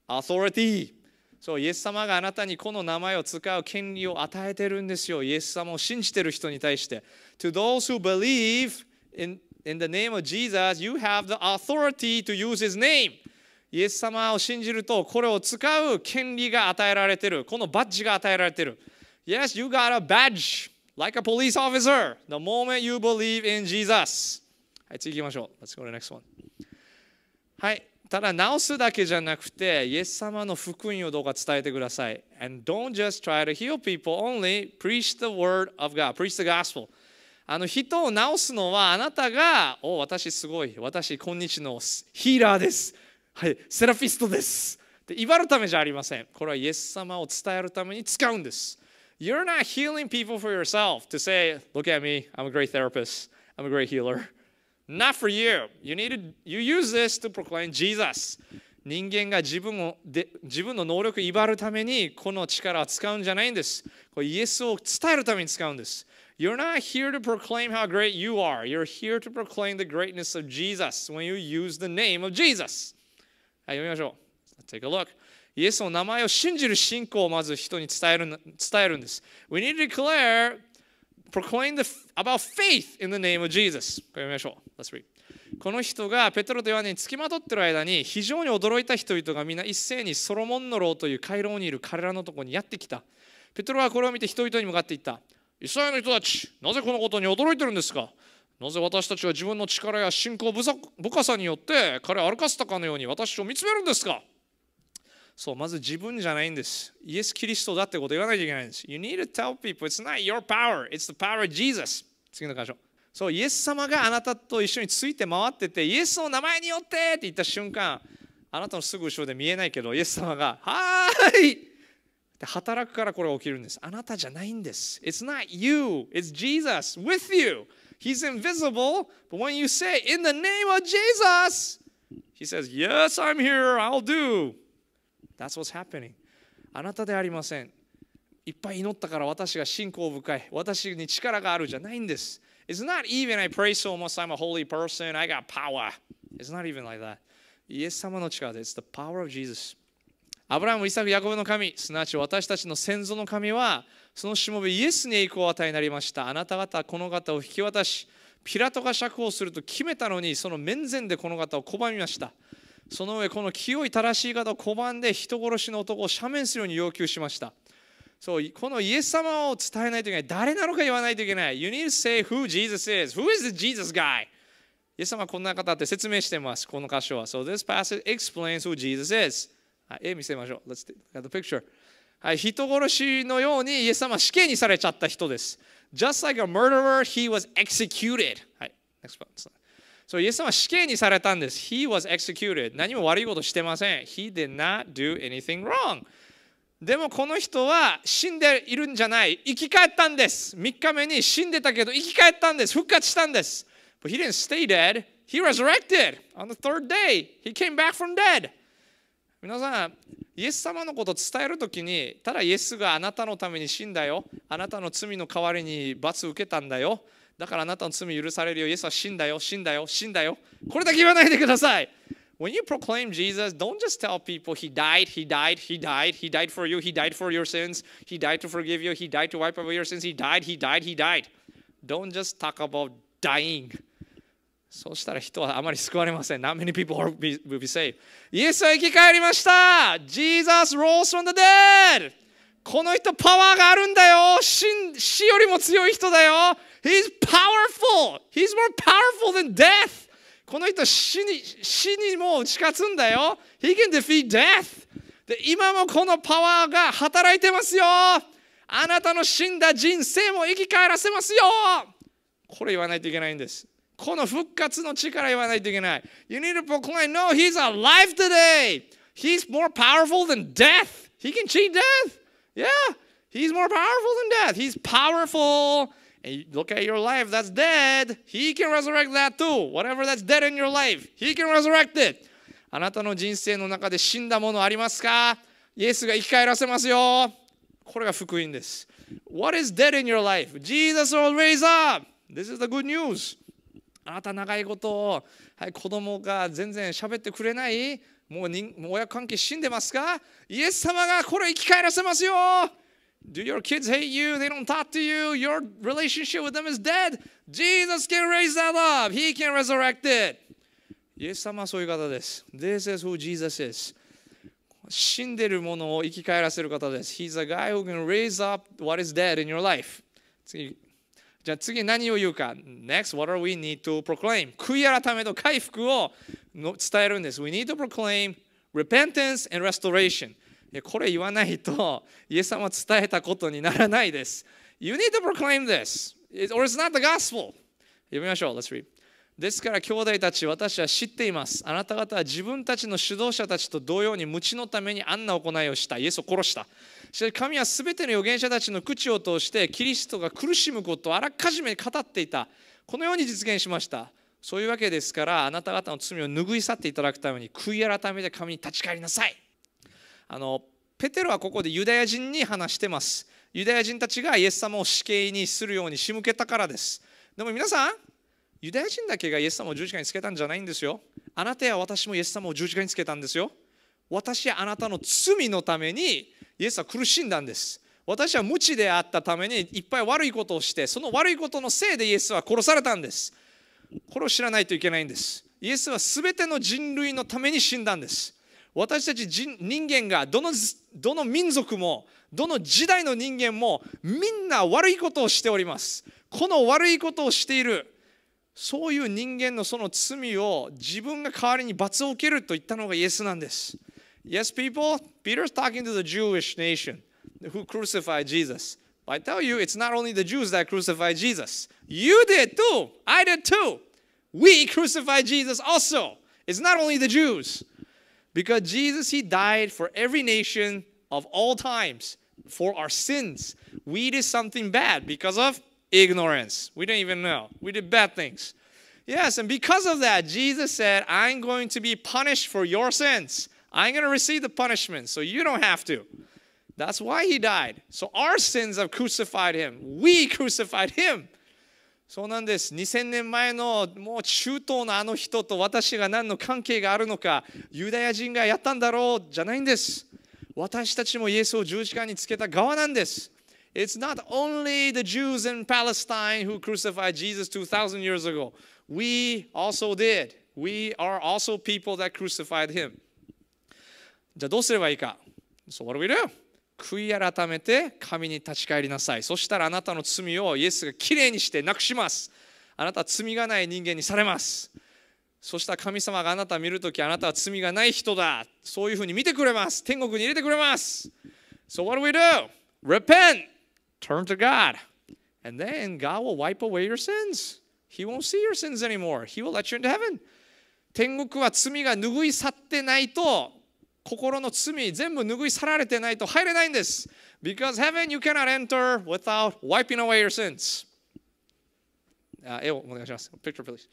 authority. そう、イエス様があなたにこの名前を使う権利を与えてるんですよ。イエス様を信じてる人に対して。To those who believe in, in the name of Jesus, you have the authority to use his name. イエス様を信じると、これを使う権利が与えられてる。このバッジが与えられてる。Yes, you got a badge, like a police officer, the moment you believe in Jesus. はい、次行きましょう。Let's go to the next one. はい。ただ、直すだけじゃなくて、イエス様の福音をどうか伝えてください。And don't just try to heal people only, preach the word of God, preach the gospel. あの人を治すのはあなたが、お私すごい、私今日のヒーラーです、はい、セラフィストですで、威張るためじゃありません。これはイエス様を伝えるために使うんです。You're not healing people for yourself to say, look at me, I'm a great therapist, I'm a great healer. Not for you. You, need to, you use this to proclaim Jesus. 人間が自分をで自分の能力を威張るためにこの力を使うんじゃないんです。これイエスを伝えるために使うんです。You're not here to proclaim how great you are. You're here to proclaim the greatness of Jesus when you use the name of Jesus. はい、読みましょう。Take a look. イエスの名前を信じる信仰をまず人に伝える伝えるんです。We need to declare proclaim the, about faith in the name of Jesus. ましょう。Let's read. この人がペトロとヨハネにつきまとってる間に非常に驚いた人々が皆一斉にソロモンの牢という回廊にいる彼らのところにやってきた。ペトロはこれを見て人々に向かっていった。イスラエルの人たち、なぜこのことに驚いてるんですかなぜ私たちは自分の力や信仰深さによって彼を歩かせたかのように私を見つめるんですかそう、まず自分じゃないんです。イエス・キリストだってこと言わないといけないんです。You need to tell people it's not your power, it's the power of Jesus. 次の箇所。そう、イエス様があなたと一緒について回ってて、イエスの名前によってって言った瞬間、あなたのすぐ後ろで見えないけど、イエス様が、はーいって働くからこれが起きるんです。あなたじゃないんです。It's not you, it's Jesus with you. He's invisible, but when you say, In the name of Jesus, He says, Yes, I'm here, I'll do. That's what's happening. あなたでありません。いっぱい祈ったから私が信仰深い。私に力があるじゃないんです。It's not even I pray so much I'm a holy person. I got power. It's not even like that. イエス様の力です。It's the power of Jesus. アブラム、イサク、ヤコブの神、すなわち私たちの先祖の神は、そのしもべイエスに栄光を与えになりました。あなた方、この方を引き渡し、ピラトが釈放すると決めたのに、その面前でこの方を拒みました。その上この清い正しい方を拒んで人殺しの男を赦面するように要求しましたそうこのイエス様を伝えないといけない誰なのか言わないといけない You need to say who Jesus is Who is the Jesus guy? イエス様はこんな方って説明してますこの箇所は So this passage explains who Jesus is 絵見せましょう Let's take the picture はい、人殺しのようにイエス様は死刑にされちゃった人です。Just like a murderer, he was executed. はい、next one. そう、イエス様は死刑にされたんです。He was executed. 何も悪いことしてません。He did not do anything wrong. でもこの人は死んでいるんじゃない。生き返ったんです。3日目に死んでたけど生き返ったんです。復活したんです。But he didn't stay dead. He resurrected. On the third day, he came back from dead. 皆さん、イエス様のことを伝えるときに、ただイエスがあなたのために死んだよ。あなたの罪の代わりに罰を受けたんだよ。だからあなたの罪許されるよ。イエスは死んだよ、死んだよ、死んだよ。これだけ言わないでください。When you proclaim Jesus, don't just tell people he died, he died, he died, he died for you, he died for your sins, he died to forgive you, he died to wipe away your sins, he died, he died, he died. Don't just talk about dying. そうしたら人はあまり救われません。Not many people will be saved. イエスは生き返りました !Jesus rose from the dead! この人パワーがあるんだよ死死よりも強い人だよ He's powerful! He's more powerful than death! この人死に死にも打ち勝つんだよ He can defeat death! で今もこのパワーが働いてますよあなたの死んだ人生も生き返らせますよこれ言わないといけないんです。この復活の力言わないといけない。You need to proclaim, no, he's alive today! He's more powerful than death! He can cheat death! Yeah, he's more powerful than death. He's powerful. And look at your life that's dead. He can resurrect that too. Whatever that's dead in your life, he can resurrect it. あなたの人生の中で死んだものありますかイエスが生き返らせますよ。これが福音です。What is dead in your life? Jesus will raise up. This is the good news. あなた長いこと、はい、子供が全然喋ってくれないもう人親関係死んでますかイエス様がこれ生き返らせますよ Do your kids hate you? They don't talk to you. Your relationship with them is dead. Jesus can raise that up. He can resurrect it. イエス様はそういう方です。This is who Jesus is. 死んでるものを生き返らせる方です。He's a guy who can raise up what is dead in your life. 次。じゃあ次何を言うか。Next, what are we need to proclaim? 悔い改めと回復をの伝えるんです。We need to proclaim repentance and restoration. これ言わないと、イエス様は伝えたことにならないです。You need to proclaim this, or it's not the gospel. 読みましょう。Let's read. ですから兄弟たち私は知っていますあなた方は自分たちの指導者たちと同様に無知のためにあんな行いをしたイエスを殺したしかし神は全ての預言者たちの口を通してキリストが苦しむことをあらかじめ語っていたこのように実現しましたそういうわけですからあなた方の罪を拭い去っていただくために悔い改めて神に立ち返りなさいあのペテロはここでユダヤ人に話してますユダヤ人たちがイエス様を死刑にするように仕向けたからですでも皆さんユダヤ人だけがイエス様を十字架につけたんじゃないんですよあなたや私もイエス様を十字架につけたんですよ私はあなたの罪のためにイエスは苦しんだんです私は無知であったためにいっぱい悪いことをしてその悪いことのせいでイエスは殺されたんですこれを知らないといけないんですイエスはすべての人類のために死んだんです私たち人人間がどのどの民族もどの時代の人間もみんな悪いことをしておりますこの悪いことをしているそういう人間のその罪を自分が代わりに罰を受けると言ったのがイエスなんです Yes, people, Peter's talking to the Jewish nation who crucified Jesus. I tell you, it's not only the Jews that crucified Jesus. You did too. I did too. We crucified Jesus also. It's not only the Jews. Because Jesus, He died for every nation of all times for our sins. We did something bad because of ignorance. We didn't even know. We did bad things. Yes, and because of that, Jesus said, I'm going to be punished for your sins. I'm going to receive the punishment, so you don't have to. That's why he died. So our sins have crucified him. We crucified him. そうなんです。2000年前のもう中東のあの人と私が何の関係があるのか、ユダヤ人がやったんだろうじゃないんです。私たちもイエスを十字架につけた側なんです。It's not only the Jews in Palestine who crucified Jesus 2,000 years ago. We also did. We are also people that crucified him. じゃあどうすればいいか So what do we do? 悔い改めて神に立ち返りなさい。そしたらあなたの罪をイエスがきれいにしてなくします。あなたは罪がない人間にされます。そしたら神様があなたを見るときあなたは罪がない人だ。そういうふうに見てくれます。天国に入れてくれます。So what do we do? Repent! Turn to God! And then God will wipe away your sins. He won't see your sins anymore. He will let you into heaven. 天国は罪が拭い去ってないと心の罪全部拭い去られてないと入れないんです。Because heaven you cannot enter without wiping away your sins. 絵をお願いします。Picture please.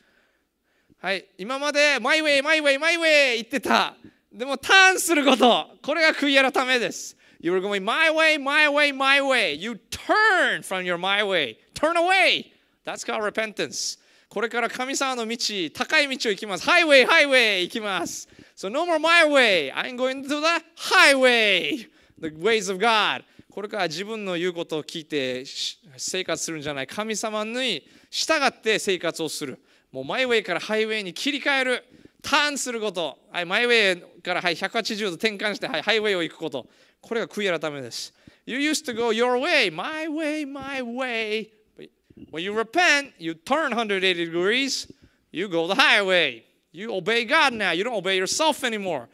はい、今までマイウェイマイウェイマイウェイ言ってた。でもターンすること。これが悔い改めです。You were going my way, my way, my way. You turn from your my way. Turn away. That's called repentance. これから神様の道、高い道を行きます。ハイウェイ、ハイウェイ行きます。So no more my way. I'm going to the highway. The ways of God. これから自分の言うことを聞いて生活するんじゃない。神様に従って生活をする。もうマイウェイからハイウェイに切り替える。ターンすること。はい、マイウェイから、はい、180度転換して、はい、ハイウェイを行くこと。これが悔い改めです。You used to go your way, my way, my way. When you repent, you turn 180 degrees, you go the highway. You obey God now. You don't obey yourself anymore.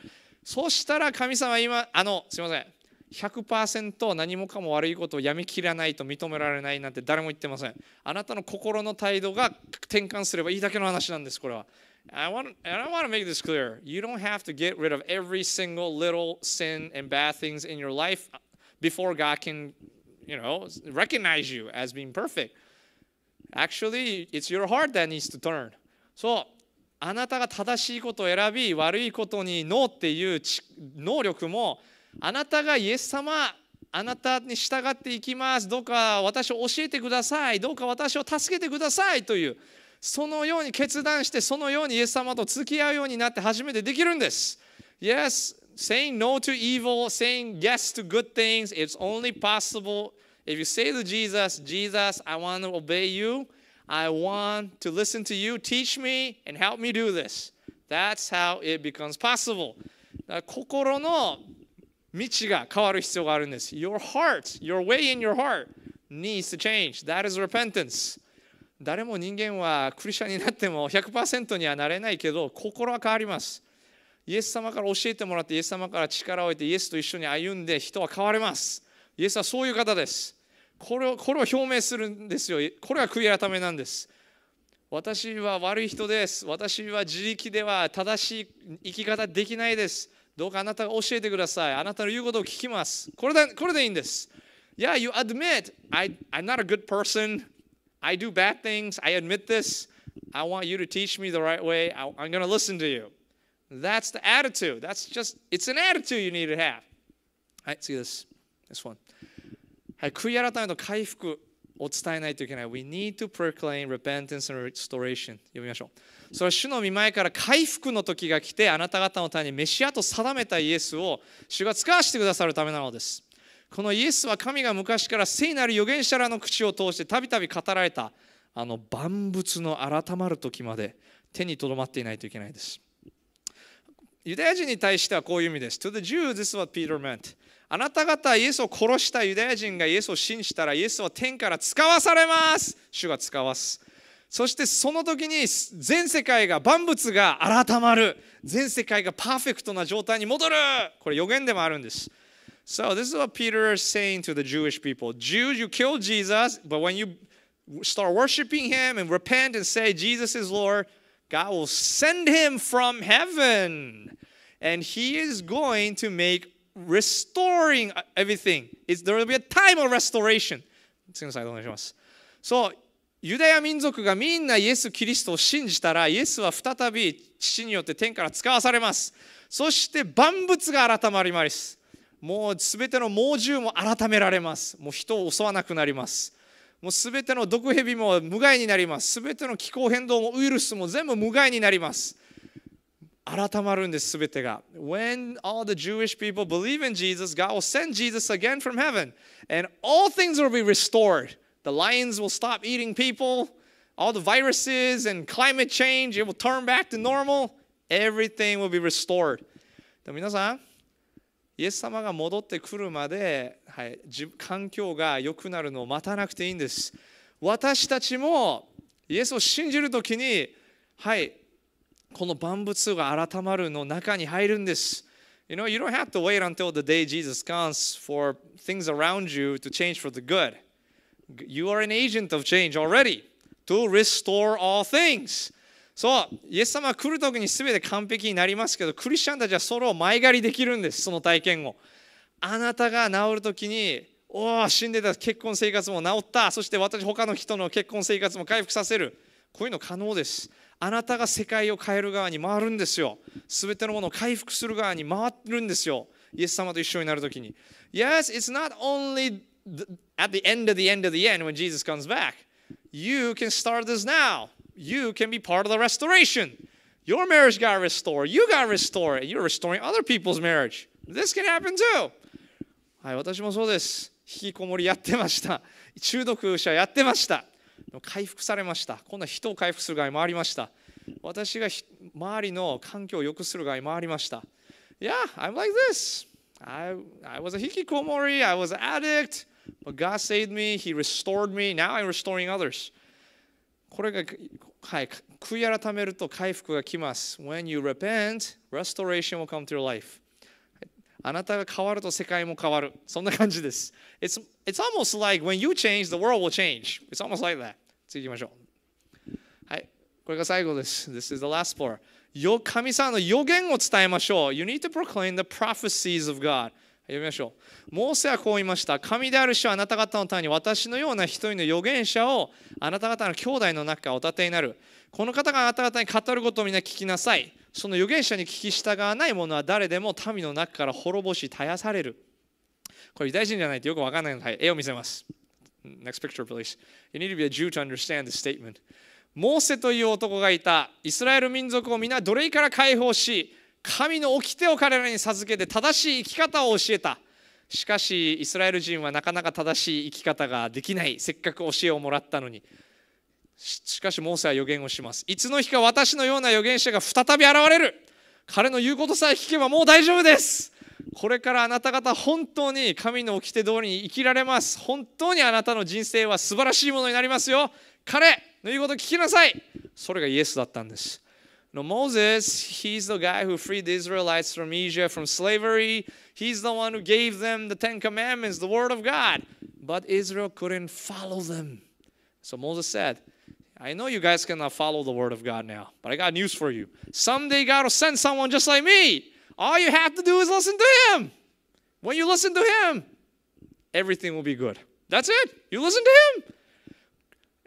そしたら神様は今、あの、すいません。100%何もかも悪いことをやめきらないと認められないなんて誰も言ってません。あなたの心の態度が転換すればいいだけの話なんです、これは。I want, I want to make this clear. You don't have to get rid of every single little sin and bad things in your life before God can, you know, recognize you as being perfect. Actually, it's your heart that needs to turn. So あなたが正しいことを選び悪いことにノーっていう能力もあなたがイエス様あなたに従っていきますどうか私を教えてくださいどうか私を助けてくださいというそのように決断してそのようにイエス様と付き合うようになって初めてできるんです。Yes, saying no to evil, saying yes to good things, it's only possible if you say to Jesus, Jesus, I want to obey you. I want to listen to you, teach me, and help me do this. That's how it becomes possible. 心の道が変わる必要があるんです。Your heart, your way in your heart needs to change. That is repentance. 誰も人間はクリスチャンになっても100%にはなれないけど心は変わります。イエス様から教えてもらってイエス様から力を得てイエスと一緒に歩んで人は変われます。イエスはそういう方です。これをこれを表明するんですよこれが悔い改めなんです私は悪い人です私は自力では正しい生き方できないですどうかあなたが教えてくださいあなたの言うことを聞きますこれでこれでいいんです Yeah, you admit, I, I'm not a good person. I do bad things. I admit this. I want you to teach me the right way. I, I'm going to listen to you. That's the attitude. That's just, it's an attitude you need to have. All right, see this, this one. はい、悔い改めの回復を伝えないといけない。We need to proclaim repentance and restoration. 読みましょう。それは主の御前から回復の時が来て、あなた方のためにメシアと定めたイエスを主が使わしてくださるためなのです。このイエスは神が昔から聖なる預言者らの口を通してたびたび語られたあの万物の改まる時まで手にとどまっていないといけないです。ユダヤ人に対してはこういう意味です。To the Jew, this is what Peter meant. あなた方イエスを殺したユダヤ人がイエスを信じたらイエスは天から使わされます主が使わすそしてその時に全世界が万物が改まる全世界がパーフェクトな状態に戻るこれ予言でもあるんです So this is what Peter is saying to the Jewish people Jews you killed Jesus but when you start worshiping him and repent and say Jesus is Lord God will send him from heaven and he is going to make restoring everything. It's, there will be a time of restoration. 次のスライドお願いします。そう、ユダヤ民族がみんなイエス・キリストを信じたら、イエスは再び父によって天から使わされます。そして万物が改まります。もう全ての猛獣も改められます。もう人を襲わなくなります。もう全ての毒蛇も無害になります。全ての気候変動もウイルスも全部無害になります。改まるんです、全てが。When all the Jewish people believe in Jesus, God will send Jesus again from heaven, and all things will be restored. The lions will stop eating people, all the viruses and climate change, it will turn back to normal. Everything will be restored. でも皆さん、イエス様が戻ってくるまで、はい、環境が良くなるのを待たなくていいんです。私たちもイエスを信じるときに、はい、この万物が改まるの中に入るんです。You know, you don't have to wait until the day Jesus comes for things around you to change for the good. You are an agent of change already to restore all things. そう、イエス様は来る時に全て完璧になりますけど、クリスチャンたちはそれを前借りできるんです、その体験を。あなたが治る時に、おお、死んでた結婚生活も治った、そして私、他の人の結婚生活も回復させる。こういうの可能です。あなたが世界を変える側に回るんですよ。すべてのものを回復する側に回るんですよ。イエス様と一緒になるときに。Yes, it's not only at the end of the end of the end when Jesus comes back. You can start this now. You can be part of the restoration. Your marriage got restored. You got restored. d you're restoring other people's marriage. This can happen too. はい、私もそうです。引きこもりやってました。中毒者やってました。回復されました今度は人を回復する側に回りました私が周りの環境を良くする側に回りました Yeah, I'm like this I, I was a hikikomori I was an addict But God saved me He restored me Now I'm restoring others これが、はい、悔い改めると回復が来ます When you repent restoration will come to your life あなたが変わると世界も変わる。そんな感じです。It's, it's almost like when you change, the world will change. It's almost like that. 次行きましょう。はい。これが最後です。This is the last f o u r よ神様の予言を伝えましょう。You need to proclaim the prophecies of God. 読みましょう。モーセはこう言いました。神である主はあなた方のために私のような一人の預言者をあなた方の兄弟の中からお立てになる。この方があなた方に語ることをみんな聞きなさい。その預言者に聞き従わない者は誰でも民の中から滅ぼし絶やされる。これ大事じゃないとよくわからないので、はい、絵を見せます。Next picture, please. You need to be a Jew to understand this statement. モーセという男がいた。イスラエル民族を皆奴隷から解放し、神の掟を彼らに授けて正しい生き方を教えた。しかし、イスラエル人はなかなか正しい生き方ができない。せっかく教えをもらったのに。しかし、モーセは予言をします。いつの日か私のような預言者が再び現れる。彼の言うことさえ聞けばもう大丈夫です。これからあなた方本当に神の掟通りに生きられます本当にあなたの人生は素晴らしいものになりますよ彼の言うこと聞きなさいそれがイエスだったんです n Moses, he's the guy who freed the Israelites from Egypt, from slavery. He's the one who gave them the Ten Commandments, the Word of God. But Israel couldn't follow them. So Moses said, I know you guys cannot follow the Word of God now, but I got news for you. Someday God will send someone just like me All you have to do is listen to Him. When you listen to Him, everything will be good. That's it. You listen to Him.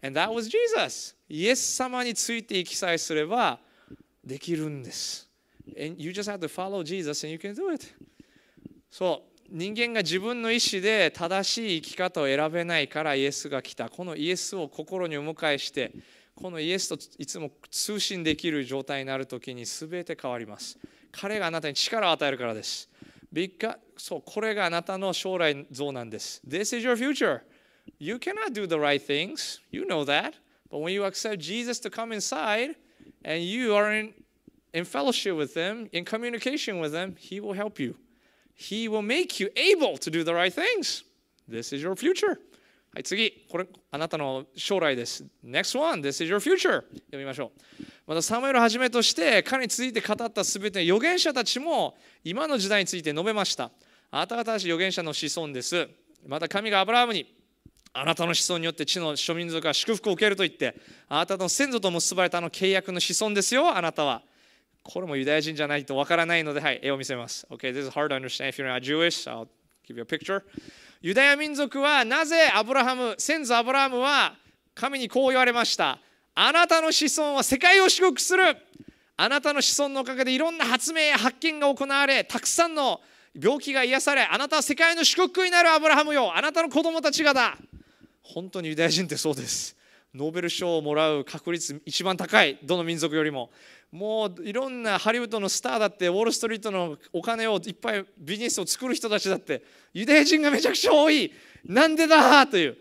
And that was Jesus. イエス様についていきさえすればできるんです。And you just have to follow Jesus and you can do it. そう。人間が自分の意思で正しい生き方を選べないからイエスが来たこのイエスを心にお迎えしてこのイエスといつも通信できる状態になるときに全て変わります彼があなたに力を与えるからです。Because, is your future. cannot do the right things. know that. when you accept Jesus to come inside and you are in, in fellowship with Him, in communication with Him, He will help you. will make you able to do the right things. is your future. はい、次、これ、あなたの将来です。Next one, this is your future. 読みましょう。また、サムエルをはじめとして、彼について語ったすべての預言者たちも、今の時代について述べました。あなた方は預言者の子孫です。また、神がアブラハムに、あなたの子孫によって地の諸民族が祝福を受けると言って、あなたの先祖と結ばれたの契約の子孫ですよ、あなたは。これもユダヤ人じゃないとわからないので、はい、絵を見せます。Okay, this is hard to understand if you're not Jewish. I'll give you a picture. ユダヤ民族はなぜアブラハム先祖アブラハムは神にこう言われましたあなたの子孫は世界を祝福するあなたの子孫のおかげでいろんな発明や発見が行われたくさんの病気が癒されあなたは世界の祝福になるアブラハムよあなたの子供たちがだ本当にユダヤ人ってそうですノーベル賞をもらう確率一番高いどの民族よりももういろんなハリウッドのスターだってウォール・ストリートのお金をいっぱいビジネスを作る人たちだってユダヤ人がめちゃくちゃ多いなんでだという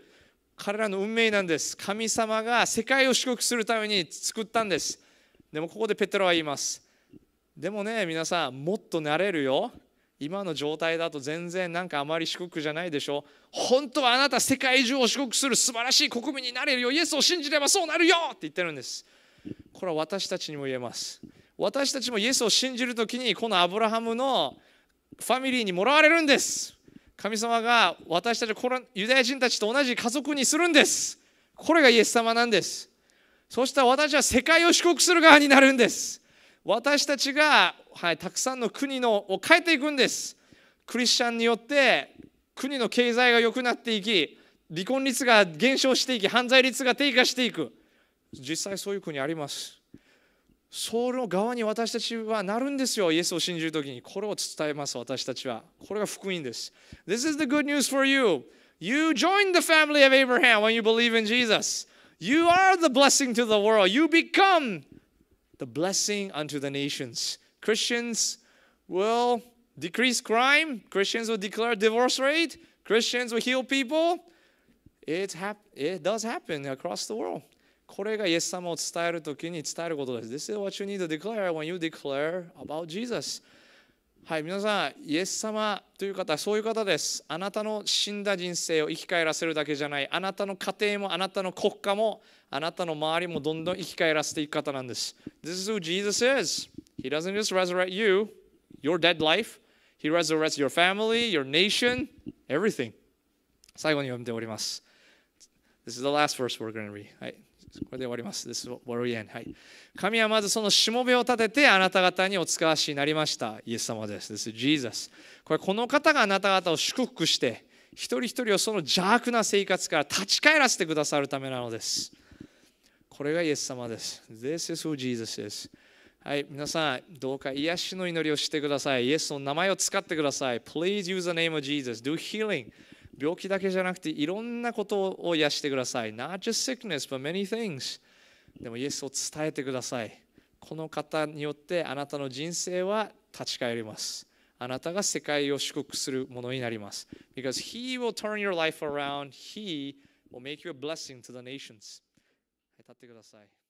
彼らの運命なんです神様が世界を祝福するために作ったんですでもここでペテロは言いますでもね皆さんもっとなれるよ今の状態だと全然なんかあまり四国じゃないでしょ本当はあなた世界中を四国する素晴らしい国民になれるよイエスを信じればそうなるよって言ってるんですこれは私たちにも言えます私たちもイエスを信じる時にこのアブラハムのファミリーにもらわれるんです神様が私たちこのユダヤ人たちと同じ家族にするんですこれがイエス様なんですそしたら私は世界を祝福する側になるんです私たちが、はい、たくさんの国のを変えていくんですクリスチャンによって国の経済が良くなっていき離婚率が減少していき犯罪率が低下していく実際そういう国ありますルの側に私たちはなるんですよイエスを信じるときにこれを伝えます私たちはこれが福音です This is the good news for you You join the family of Abraham when you believe in Jesus You are the blessing to the world You become the blessing unto the nations. Christians will decrease crime, Christians will declare divorce rate, Christians will heal people. It, hap- it does happen across the world. This is what you need to declare when you declare about Jesus. はい、皆さん、イエス様という方、そういう方です。あなたの死んだ人生を生き返らせるだけじゃない、あなたの家庭も、あなたの国家も、あなたの周りもどんどん生き返らせていく方なんです。This is who Jesus is. He doesn't just resurrect you, your dead life. He resurrects your family, your nation, everything. 最後に読んでおります。This is the last verse we're going to read. はい。これで終わります。This is what w end. はい。神はまずそのしもべを立ててあなた方にお使わしになりました。イエス様です。This is Jesus。これこの方があなた方を祝福して、一人一人をその邪悪な生活から立ち返らせてくださるためなのです。これがイエス様です。This is who Jesus is. はい、皆さん、どうか癒しの祈りをしてください。イエスの名前を使ってください。Please use the name of Jesus. Do healing. 病気だけじゃなくていろんなことを癒してください。Not just sickness, but many things. でもイエスを伝えてください。この方によってあなたの人生は立ち返ります。あなたが世界を祝福するものになります。Because He will turn your life around. He will make you a blessing to the nations. 立ってください。